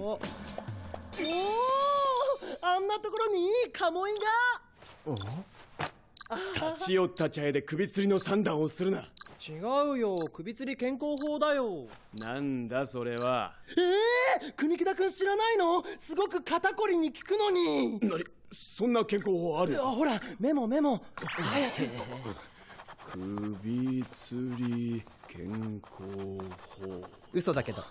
おおあんなところにいいカモイが立ち寄った茶屋で首吊りの算段をするな違うよ首吊り健康法だよなんだそれはええー、国木田君知らないのすごく肩こりに効くのに何にそんな健康法あるあほらメモメモ早く首吊り健康法嘘だけど